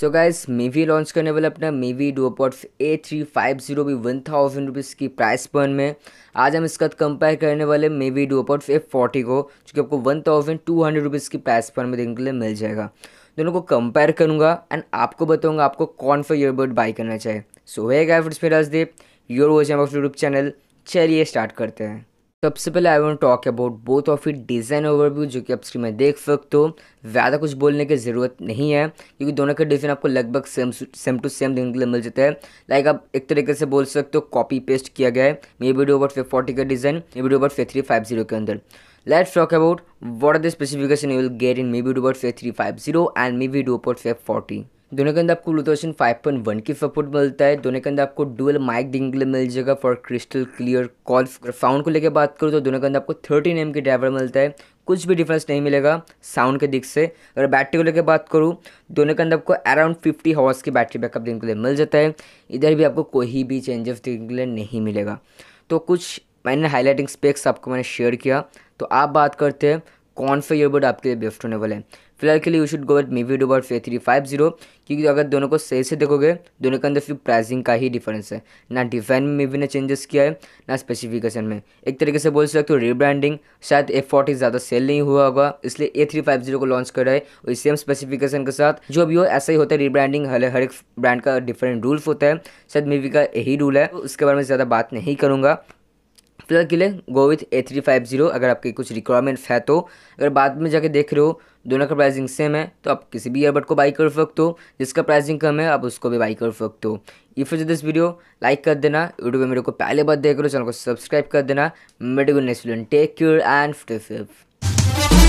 so guys Mivi launch करने वाला अपना Mivi DuoPods A three five zero भी वन थाउजेंड रुपीज़ की प्राइस पॉइंट में आज हम इसका कंपेयर करने वाले मीवी डोपॉट ए फोर्टी को जो कि आपको one thousand two hundred rupees की प्राइस पॉइंट में देखने के लिए मिल जाएगा दोनों को कंपेयर करूँगा एंड आपको बताऊँगा आपको कौन सा ईयरबड बाई करना चाहिए सो है गाइफ्रेंड्स मेरा राजदीप योर यूट्यूब चैनल चलिए स्टार्ट करते हैं सबसे तो पहले I want talk about both of it design overview जो कि आप स्क्रीन में देख सकते हो ज़्यादा कुछ बोलने की ज़रूरत नहीं है क्योंकि दोनों का डिज़ाइन आपको लगभग सेम सेम टू सेम देखने के लिए मिल जाता है लाइक आप एक तरीके से बोल सकते हो कॉपी पेस्ट किया गया है Mivi DuoPods F forty का design Mivi DuoPods F three five zero के अंदर talk about what the specification you will get in Mivi you will three five zero and Mivi MiViewDobot Fair forty दोनों के अंदर आपको point 5.1 की support मिलता है दोनों के अंदर आपको डुअल माइक डिंगल मिल जाएगा for crystal clear call sound को लेकर बात करूँ तो दोनों के अंदर आपको थर्टीन एम की ड्राइवर मिलता है कुछ भी डिफरेंस नहीं मिलेगा साउंड के दिख से अगर बैटरी को लेकर बात करूँ दोनों के अंदर आपको अराउंड फिफ्टी हॉर्स की बैटरी बैकअप देने के लिए मिल जाता है इधर भी आपको कोई भी चेंजेस देखने के लिए नहीं मिलेगा तो कुछ मैंने हाईलाइटिंग स्पेक्स आपको मैंने शेयर किया तो आप बात करते हैं कौन सा ईयरबड आपके लिए बेस्ट होने वाला है फिलहाल के लिए you should go with Mivi DuoPods F three five zero क्योंकि अगर दोनों को सही से देखोगे दोनों के अंदर सिर्फ प्राइसिंग का ही डिफरेंस है ना डिज़ाइन में मेवी ने चेंजेस किया है ना स्पेसिफिकेशन में एक तरीके से बोल सकते हो रीब्रांडिंग शायद ए फोर्टी ज़्यादा सेल नहीं हुआ होगा इसलिए ए थ्री फाइव जीरो को लॉन्च कर रहा है और सेम स्पेसिफिकेशन के साथ जो भी हो ऐसा ही होता है रीब्रांडिंग हर हर एक ब्रांड का डिफरेंट रूल्स होता है शायद मीवी का यही रूल है तो उसके बारे में ज़्यादा बात नहीं करूँगा फिलहाल के लिए go with A three five zero अगर आपकी कुछ रिक्वायरमेंट है तो अगर बाद में जाके देख रहे हो दोनों का प्राइसिंग सेम है तो आप किसी भी ईयरबड को बाई कर सकते हो जिसका प्राइसिंग कम है आप उसको भी बाई कर सकते हो if you this video like कर देना यूट्यूब में मेरे को पहले बार देख रहे हो चैनल को सब्सक्राइब कर देना मेडिकल next take care and stay safe